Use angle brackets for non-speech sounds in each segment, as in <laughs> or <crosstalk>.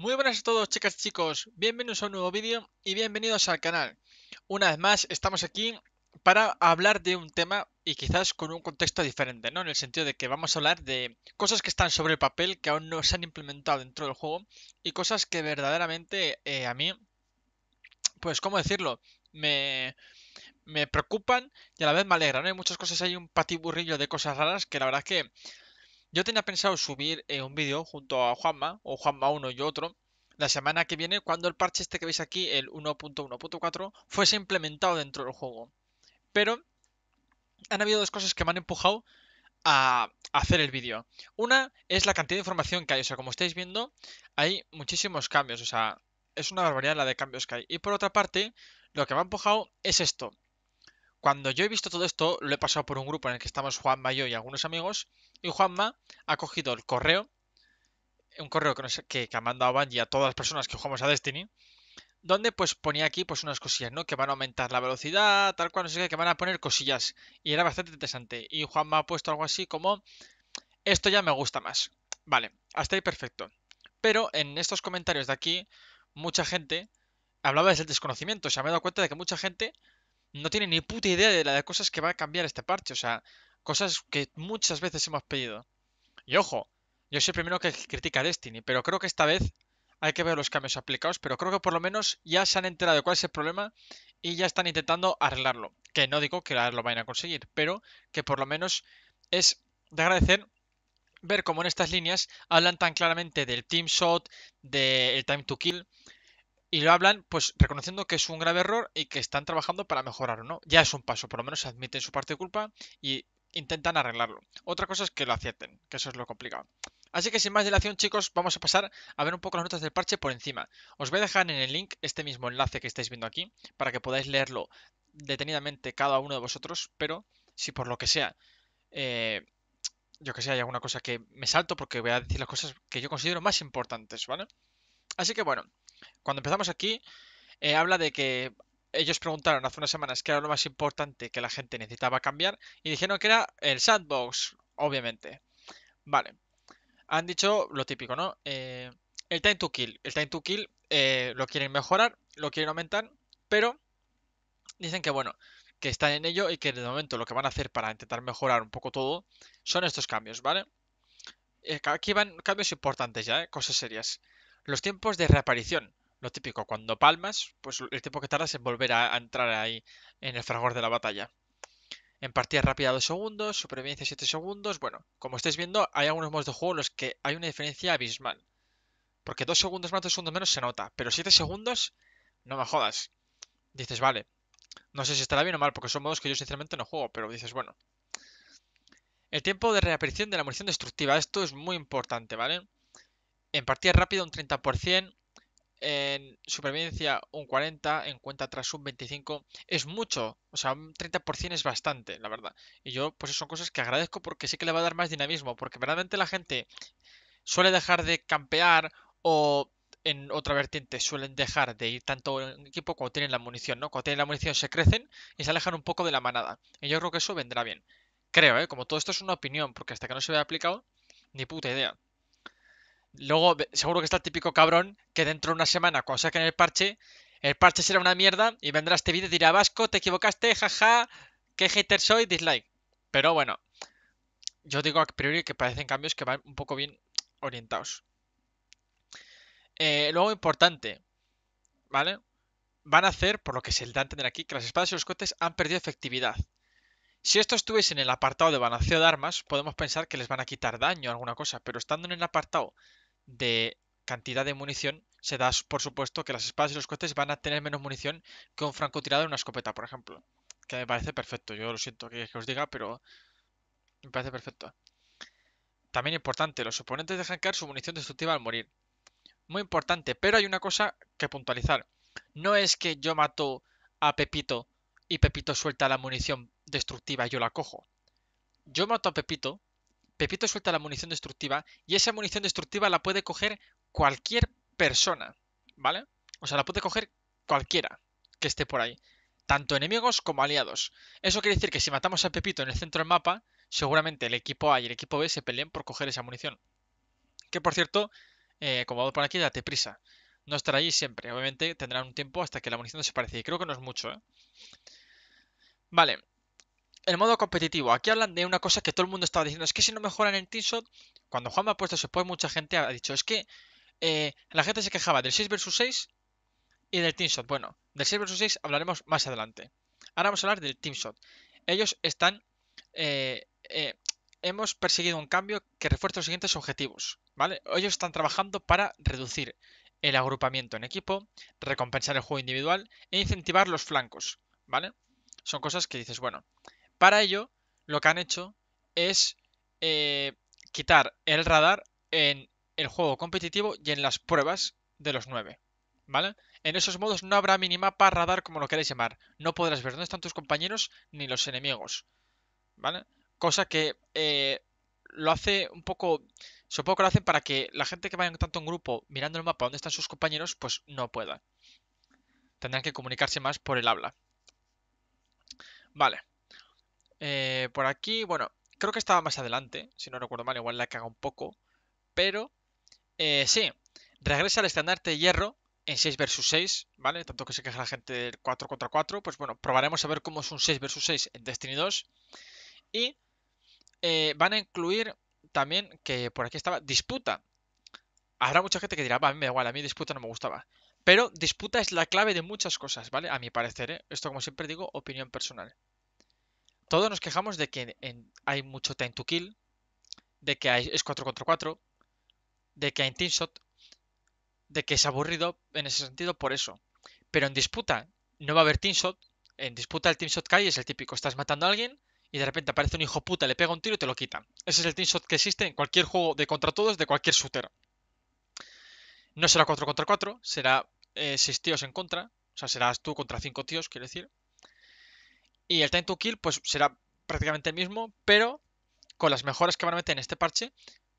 Muy buenas a todos chicas y chicos, bienvenidos a un nuevo vídeo y bienvenidos al canal. Una vez más estamos aquí para hablar de un tema y quizás con un contexto diferente, ¿no? En el sentido de que vamos a hablar de cosas que están sobre el papel que aún no se han implementado dentro del juego y cosas que verdaderamente eh, a mí, pues cómo decirlo, me, me preocupan y a la vez me alegran. ¿no? Hay muchas cosas, hay un patiburrillo de cosas raras que la verdad es que yo tenía pensado subir eh, un vídeo junto a Juanma, o Juanma uno y otro, la semana que viene, cuando el parche este que veis aquí, el 1.1.4, fuese implementado dentro del juego. Pero han habido dos cosas que me han empujado a hacer el vídeo. Una es la cantidad de información que hay. O sea, como estáis viendo, hay muchísimos cambios. O sea, es una barbaridad la de cambios que hay. Y por otra parte, lo que me ha empujado es esto. Cuando yo he visto todo esto, lo he pasado por un grupo en el que estamos Juan yo y algunos amigos, y Juanma ha cogido el correo, un correo que, que, ha mandado Bungie a todas las personas que jugamos a Destiny, donde pues ponía aquí pues unas cosillas, ¿no? Que van a aumentar la velocidad, tal cual, no sé qué, que van a poner cosillas. Y era bastante interesante. Y Juanma ha puesto algo así como, esto ya me gusta más. Vale, hasta ahí perfecto. Pero en estos comentarios de aquí, mucha gente hablaba desde el desconocimiento. O sea, me he dado cuenta de que mucha gente no tiene ni puta idea de las cosas que va a cambiar este parche. O sea, Cosas que muchas veces hemos pedido. Y ojo, yo soy el primero que critica Destiny, pero creo que esta vez hay que ver los cambios aplicados, pero creo que por lo menos ya se han enterado de cuál es el problema y ya están intentando arreglarlo. Que no digo que lo vayan a conseguir, pero que por lo menos es de agradecer ver cómo en estas líneas hablan tan claramente del team shot, del time to kill, y lo hablan pues reconociendo que es un grave error y que están trabajando para mejorarlo, ¿no? Ya es un paso, por lo menos admiten su parte de culpa y intentan arreglarlo. Otra cosa es que lo acierten, que eso es lo complicado. Así que sin más dilación, chicos, vamos a pasar a ver un poco las notas del parche por encima. Os voy a dejar en el link este mismo enlace que estáis viendo aquí, para que podáis leerlo detenidamente cada uno de vosotros, pero si por lo que sea, eh, yo que sé, hay alguna cosa que me salto, porque voy a decir las cosas que yo considero más importantes, ¿vale? Así que bueno, cuando empezamos aquí, eh, habla de que ellos preguntaron hace unas semanas qué era lo más importante que la gente necesitaba cambiar y dijeron que era el sandbox, obviamente. Vale. Han dicho lo típico, ¿no? Eh, el time to kill. El time to kill eh, lo quieren mejorar, lo quieren aumentar, pero dicen que bueno, que están en ello y que de momento lo que van a hacer para intentar mejorar un poco todo son estos cambios, ¿vale? Eh, aquí van cambios importantes ya, cosas serias. Los tiempos de reaparición. Lo típico, cuando palmas, pues el tiempo que tardas en volver a, entrar ahí en el fragor de la batalla. En partida rápida 2 segundos, supervivencia 7 segundos. Bueno, como estáis viendo, hay algunos modos de juego en los que hay una diferencia abismal. Porque 2 segundos más, 2 segundos menos se nota. Pero 7 segundos, no me jodas. Dices, vale. No sé si estará bien o mal, porque son modos que yo sinceramente no juego, pero dices, bueno. El tiempo de reaparición de la munición destructiva. Esto es muy importante, ¿vale? En partida rápida un 30%, en supervivencia un 40, en cuenta tras un 25, es mucho, o sea, un 30% es bastante, la verdad. Y yo, pues son cosas que agradezco porque sí que le va a dar más dinamismo, porque verdaderamente la gente suele dejar de campear o en otra vertiente suelen dejar de ir tanto en equipo cuando tienen la munición, ¿no? Cuando tienen la munición se crecen y se alejan un poco de la manada. Y yo creo que eso vendrá bien. Creo, ¿eh? Como todo esto es una opinión, porque hasta que no se vea aplicado, ni puta idea. Luego, seguro que está el típico cabrón que dentro de una semana, cuando saquen el parche, el parche será una mierda y vendrá este vídeo y dirá, Vasco, te equivocaste, jaja, qué hater soy, dislike. Pero bueno, yo digo a priori que parecen cambios que van un poco bien orientados. Eh, luego, importante, ¿vale? Van a hacer, por lo que se el da a aquí, que las espadas y los cohetes han perdido efectividad. Si esto estuviese en el apartado de balanceo de armas, podemos pensar que les van a quitar daño o alguna cosa, pero estando en el apartado de cantidad de munición, se da por supuesto que las espadas y los cohetes van a tener menos munición que un francotirador en una escopeta, por ejemplo. Que me parece perfecto, yo lo siento que, os diga, pero me parece perfecto. También importante, los oponentes dejan caer su munición destructiva al morir. Muy importante, pero hay una cosa que puntualizar. No es que yo mato a Pepito y Pepito suelta la munición destructiva y yo la cojo. Yo mato a Pepito Pepito suelta la munición destructiva y esa munición destructiva la puede coger cualquier persona, ¿vale? O sea, la puede coger cualquiera que esté por ahí, tanto enemigos como aliados. Eso quiere decir que si matamos a Pepito en el centro del mapa, seguramente el equipo A y el equipo B se peleen por coger esa munición. Que por cierto, eh, como hago por aquí, date prisa. No estará allí siempre. Obviamente tendrán un tiempo hasta que la munición se desaparece. Y creo que no es mucho, ¿eh? Vale el modo competitivo. Aquí hablan de una cosa que todo el mundo estaba diciendo. Es que si no mejoran el teamshot, cuando Juan me ha puesto puede mucha gente ha dicho, es que eh, la gente se quejaba del 6 vs 6 y del Teamshot. Bueno, del 6 vs 6 hablaremos más adelante. Ahora vamos a hablar del Teamshot. Ellos están... Eh, eh, hemos perseguido un cambio que refuerza los siguientes objetivos. ¿vale? Ellos están trabajando para reducir el agrupamiento en equipo, recompensar el juego individual e incentivar los flancos. ¿vale? Son cosas que dices, bueno, para ello, lo que han hecho es eh, quitar el radar en el juego competitivo y en las pruebas de los 9. ¿Vale? En esos modos no habrá minimapa, radar, como lo queráis llamar. No podrás ver dónde están tus compañeros ni los enemigos. ¿Vale? Cosa que eh, lo hace un poco. Supongo que lo hacen para que la gente que vaya tanto en grupo mirando el mapa dónde están sus compañeros, pues no pueda. Tendrán que comunicarse más por el habla. Vale. Eh, por aquí, bueno, creo que estaba más adelante, si no recuerdo mal, igual la caga un poco. Pero eh, sí, regresa al estandarte de hierro en 6 vs 6, ¿vale? Tanto que se queja la gente del 4 contra 4. Pues bueno, probaremos a ver cómo es un 6 vs 6 en Destiny 2. Y eh, van a incluir también que por aquí estaba disputa. Habrá mucha gente que dirá, a mí me da igual, a mí disputa no me gustaba. Pero disputa es la clave de muchas cosas, ¿vale? A mi parecer, ¿eh? Esto como siempre digo, opinión personal todos nos quejamos de que hay mucho time to kill, de que es 4 contra 4, de que hay team shot, de que es aburrido en ese sentido por eso. Pero en disputa no va a haber team shot. En disputa el team shot es el típico, estás matando a alguien y de repente aparece un hijo puta, le pega un tiro y te lo quita. Ese es el team shot que existe en cualquier juego de contra todos de cualquier shooter. No será 4 contra 4, será eh, 6 tíos en contra, o sea, serás tú contra 5 tíos, quiero decir. Y el time to kill pues será prácticamente el mismo, pero con las mejoras que van a meter en este parche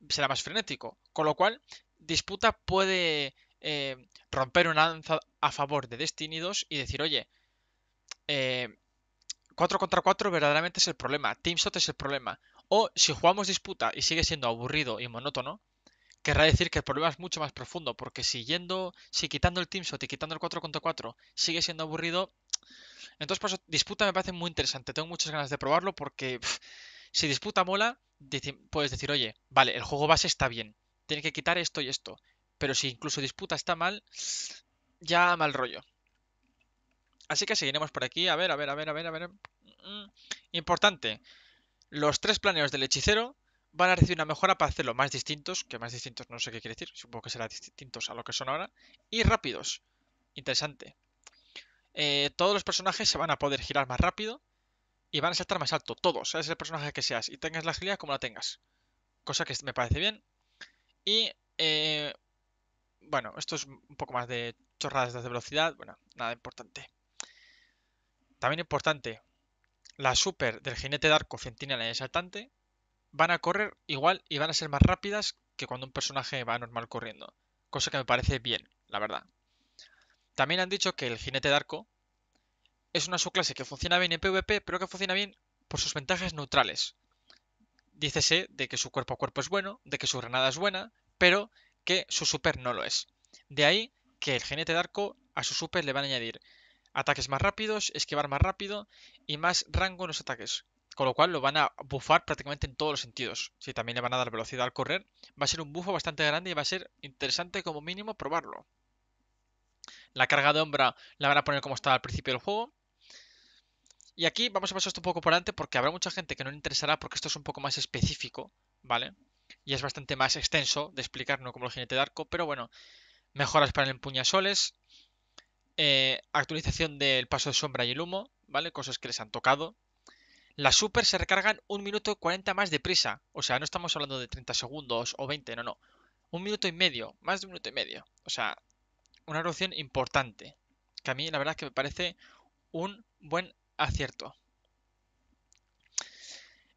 será más frenético. Con lo cual, Disputa puede eh, romper una lanza a favor de Destiny 2 y decir, oye, 4 eh, contra 4 verdaderamente es el problema, Teamshot es el problema. O si jugamos disputa y sigue siendo aburrido y monótono, querrá decir que el problema es mucho más profundo, porque si si quitando el Teamshot y quitando el 4 contra 4 sigue siendo aburrido, entonces por eso disputa me parece muy interesante, tengo muchas ganas de probarlo porque si disputa mola, puedes decir, oye, vale, el juego base está bien, tiene que quitar esto y esto, pero si incluso disputa está mal, ya mal rollo. Así que seguiremos por aquí, a ver, a ver, a ver, a ver, a ver. Mm, mm. Importante, los tres planeos del hechicero van a recibir una mejora para hacerlo más distintos, que más distintos no sé qué quiere decir, supongo que será distintos a lo que son ahora, y rápidos. Interesante. Eh, todos los personajes se van a poder girar más rápido y van a saltar más alto, todos, sea el personaje que seas, y tengas la agilidad como la tengas. Cosa que me parece bien. Y, eh, bueno, esto es un poco más de chorradas de velocidad, bueno, nada importante. También importante, la super del jinete de arco centinela y saltante, van a correr igual y van a ser más rápidas que cuando un personaje va normal corriendo. Cosa que me parece bien, la verdad. También han dicho que el jinete de arco es una subclase que funciona bien en PvP, pero que funciona bien por sus ventajas neutrales. Dícese de que su cuerpo a cuerpo es bueno, de que su granada es buena, pero que su super no lo es. De ahí que el jinete de arco a su super le van a añadir ataques más rápidos, esquivar más rápido y más rango en los ataques, con lo cual lo van a buffar prácticamente en todos los sentidos. Si también le van a dar velocidad al correr, va a ser un buffo bastante grande y va a ser interesante como mínimo probarlo. La carga de hombra la van a poner como estaba al principio del juego. Y aquí vamos a pasar esto un poco por delante. porque habrá mucha gente que no le interesará porque esto es un poco más específico, ¿vale? Y es bastante más extenso de explicar, como el jinete de arco, pero bueno, mejoras para el empuñasoles, eh, actualización del paso de sombra y el humo, ¿vale? Cosas que les han tocado, las super se recargan un minuto 40 más deprisa. O sea, no estamos hablando de 30 segundos o 20, no, no. Un minuto y medio, más de un minuto y medio. O sea, una reducción importante. Que a mí la verdad que me parece un buen acierto.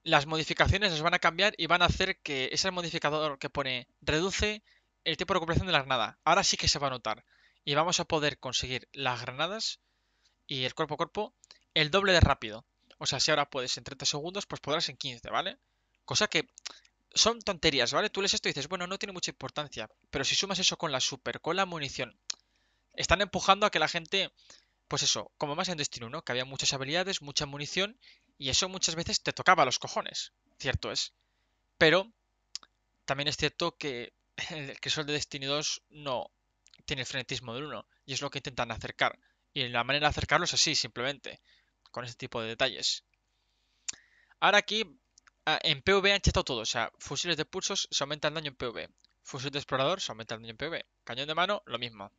Las modificaciones las van a cambiar y van a hacer que ese modificador que pone reduce el tiempo de recuperación de la granada. Ahora sí que se va a notar. Y vamos a poder conseguir las granadas y el cuerpo a cuerpo el doble de rápido. O sea, si ahora puedes en 30 segundos, pues podrás en 15, ¿vale? Cosa que son tonterías, ¿vale? Tú lees esto y dices, bueno, no tiene mucha importancia, pero si sumas eso con la super, con la munición, están empujando a que la gente, pues eso, como más en Destino 1, que había muchas habilidades, mucha munición, y eso muchas veces te tocaba los cojones, cierto es. Pero también es cierto que el que de Destiny 2 no tiene el frenetismo del 1, y es lo que intentan acercar. Y la manera de acercarlo es así, simplemente con este tipo de detalles. Ahora aquí, ah, en PV han chetado todo, o sea, fusiles de pulsos se aumenta el daño en PV, fusil de explorador se aumenta el daño en PV, cañón de mano, lo mismo.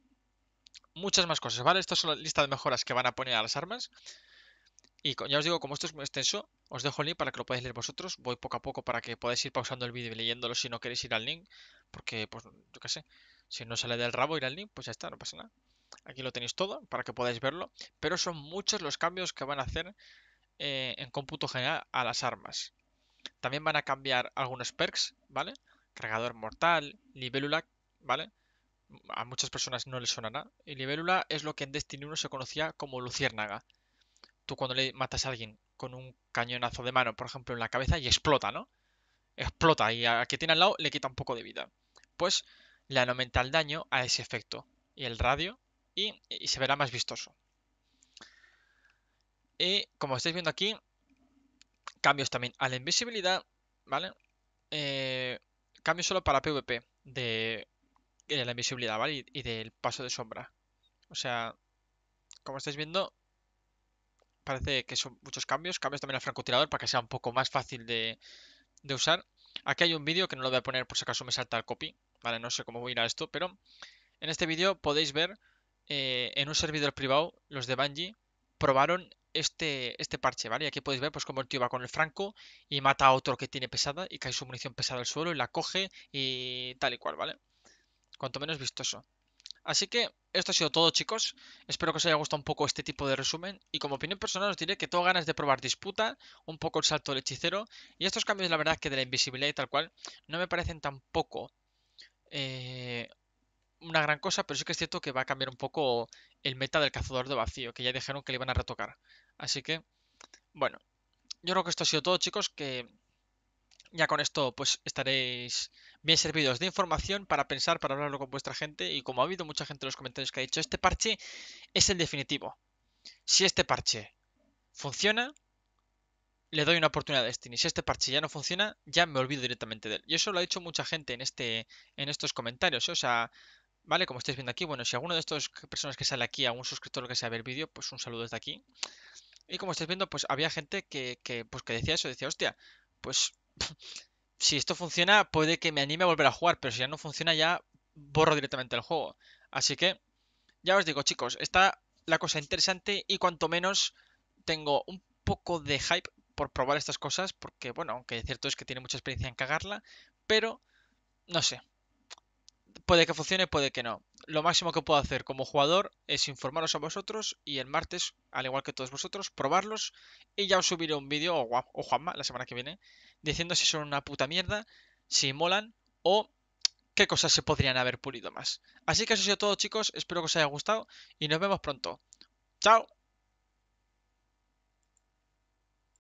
Muchas más cosas, ¿vale? Esto es la lista de mejoras que van a poner a las armas. Y ya os digo, como esto es muy extenso, os dejo el link para que lo podáis leer vosotros. Voy poco a poco para que podáis ir pausando el vídeo y leyéndolo si no queréis ir al link. Porque, pues, yo qué sé, si no sale del rabo ir al link, pues ya está, no pasa nada. Aquí lo tenéis todo para que podáis verlo, pero son muchos los cambios que van a hacer eh, en cómputo general a las armas. También van a cambiar algunos perks, ¿vale? Cargador mortal, libélula, ¿vale? A muchas personas no les nada. Y libélula es lo que en Destiny 1 se conocía como luciérnaga. Tú cuando le matas a alguien con un cañonazo de mano, por ejemplo, en la cabeza y explota, ¿no? Explota y al que tiene al lado le quita un poco de vida. Pues le aumenta el daño a ese efecto. Y el radio y, se verá más vistoso. Y como estáis viendo aquí, cambios también a la invisibilidad, ¿vale? Eh, cambios solo para PvP de, la invisibilidad, ¿vale? Y, del paso de sombra. O sea, como estáis viendo, parece que son muchos cambios. Cambios también al francotirador para que sea un poco más fácil de, de usar. Aquí hay un vídeo que no lo voy a poner por si acaso me salta el copy, ¿vale? No sé cómo voy a ir a esto, pero en este vídeo podéis ver eh, en un servidor privado, los de Bungie, probaron este, este parche, ¿vale? Y aquí podéis ver pues como el tío va con el franco y mata a otro que tiene pesada y cae su munición pesada al suelo y la coge y tal y cual, ¿vale? Cuanto menos vistoso. Así que esto ha sido todo chicos, espero que os haya gustado un poco este tipo de resumen y como opinión personal os diré que tengo ganas de probar disputa, un poco el salto del hechicero y estos cambios la verdad que de la invisibilidad y tal cual no me parecen tampoco eh, una gran cosa, pero sí que es cierto que va a cambiar un poco el meta del cazador de vacío, que ya dijeron que le iban a retocar. Así que, bueno, yo creo que esto ha sido todo, chicos, que ya con esto pues estaréis bien servidos de información para pensar, para hablarlo con vuestra gente y como ha habido mucha gente en los comentarios que ha dicho, este parche es el definitivo. Si este parche funciona, le doy una oportunidad a Destiny. Si este parche ya no funciona, ya me olvido directamente de él. Y eso lo ha dicho mucha gente en, este, en estos comentarios. ¿eh? O sea, Vale, como estáis viendo aquí, bueno, si alguno de estos personas que sale aquí, algún suscriptor que sea ver el vídeo, pues un saludo desde aquí. Y como estáis viendo, pues había gente que, que, pues, que decía eso, decía, hostia, pues <laughs> si esto funciona, puede que me anime a volver a jugar, pero si ya no funciona, ya borro directamente el juego. Así que, ya os digo, chicos, está la cosa interesante y cuanto menos tengo un poco de hype por probar estas cosas, porque, bueno, aunque cierto es que tiene mucha experiencia en cagarla, pero, no sé, puede que funcione, puede que no. Lo máximo que puedo hacer como jugador es informaros a vosotros y el martes, al igual que todos vosotros, probarlos y ya os subiré un vídeo o, Juanma la semana que viene diciendo si son una puta mierda, si molan o qué cosas se podrían haber pulido más. Así que eso ha sido todo chicos, espero que os haya gustado y nos vemos pronto. ¡Chao!